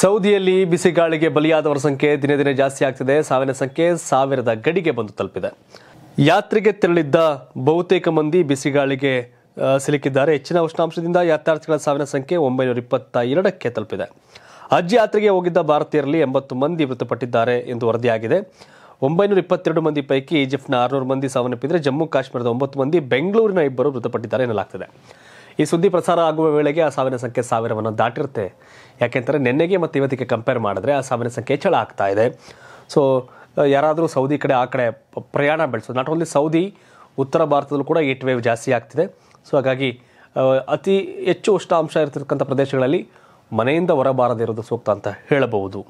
ಸೌದಿಯಲ್ಲಿ ಬಿಸಿಗಾಳಿಗೆ ಬಲಿಯಾದವರ ಸಂಖ್ಯೆ ದಿನೇ ದಿನೇ ಜಾಸ್ತಿ ಆಗ್ತಿದೆ ಸಾವಿನ ಸಂಖ್ಯೆ ಸಾವಿರದ ಗಡಿಗೆ ಬಂದು ತಲುಪಿದೆ ಯಾತ್ರೆಗೆ ತೆರಳಿದ್ದ ಬಹುತೇಕ ಮಂದಿ ಬಿಸಿಗಾಳಿಗೆ ಸಿಲುಕಿದ್ದಾರೆ ಹೆಚ್ಚಿನ ಉಷ್ಣಾಂಶದಿಂದ ಯಾತ್ರಾರ್ಥಿಗಳ ಸಾವಿನ ಸಂಖ್ಯೆ ಒಂಬೈನೂರ ಇಪ್ಪತ್ತ ಎರಡಕ್ಕೆ ತಲುಪಿದೆ ಹಜ್ ಯಾತ್ರೆಗೆ ಹೋಗಿದ್ದ ಭಾರತೀಯರಲ್ಲಿ ಎಂಬತ್ತು ಮಂದಿ ಮೃತಪಟ್ಟಿದ್ದಾರೆ ಎಂದು ವರದಿಯಾಗಿದೆ ಒಂಬೈನೂರ ಇಪ್ಪತ್ತೆರಡು ಮಂದಿ ಪೈಕಿ ಈಜಿಪ್ಟ್ನ ಆರುನೂರು ಮಂದಿ ಸಾವನ್ನಪ್ಪಿದರೆ ಜಮ್ಮು ಕಾಶ್ಮೀರದ ಒಂಬತ್ತು ಮಂದಿ ಬೆಂಗಳೂರಿನ ಇಬ್ಬರು ಮೃತಪಟ್ಟಿದ್ದಾರೆ ಎನ್ನಲಾಗ್ತಿದೆ ಈ ಸುದ್ದಿ ಪ್ರಸಾರ ಆಗುವ ವೇಳೆಗೆ ಆ ಸಾವಿನ ಸಂಖ್ಯೆ ಸಾವಿರವನ್ನು ದಾಟಿರುತ್ತೆ ಯಾಕೆಂದರೆ ನಿನ್ನೆಗೆ ಮತ್ತು ಇವತ್ತಿಗೆ ಕಂಪೇರ್ ಮಾಡಿದ್ರೆ ಆ ಸಾವಿನ ಸಂಖ್ಯೆ ಹೆಚ್ಚಳ ಆಗ್ತಾ ಇದೆ ಸೊ ಯಾರಾದರೂ ಸೌದಿ ಕಡೆ ಆ ಕಡೆ ಪ್ರಯಾಣ ಬೆಳೆಸೋದು ನಾಟ್ ಓನ್ಲಿ ಸೌದಿ ಉತ್ತರ ಭಾರತದಲ್ಲೂ ಕೂಡ ಈಟ್ ವೇವ್ ಜಾಸ್ತಿ ಆಗ್ತಿದೆ ಸೊ ಹಾಗಾಗಿ ಅತಿ ಹೆಚ್ಚು ಉಷ್ಣಾಂಶ ಇರ್ತಕ್ಕಂಥ ಪ್ರದೇಶಗಳಲ್ಲಿ ಮನೆಯಿಂದ ಹೊರಬಾರದಿರೋದು ಸೂಕ್ತ ಅಂತ ಹೇಳಬಹುದು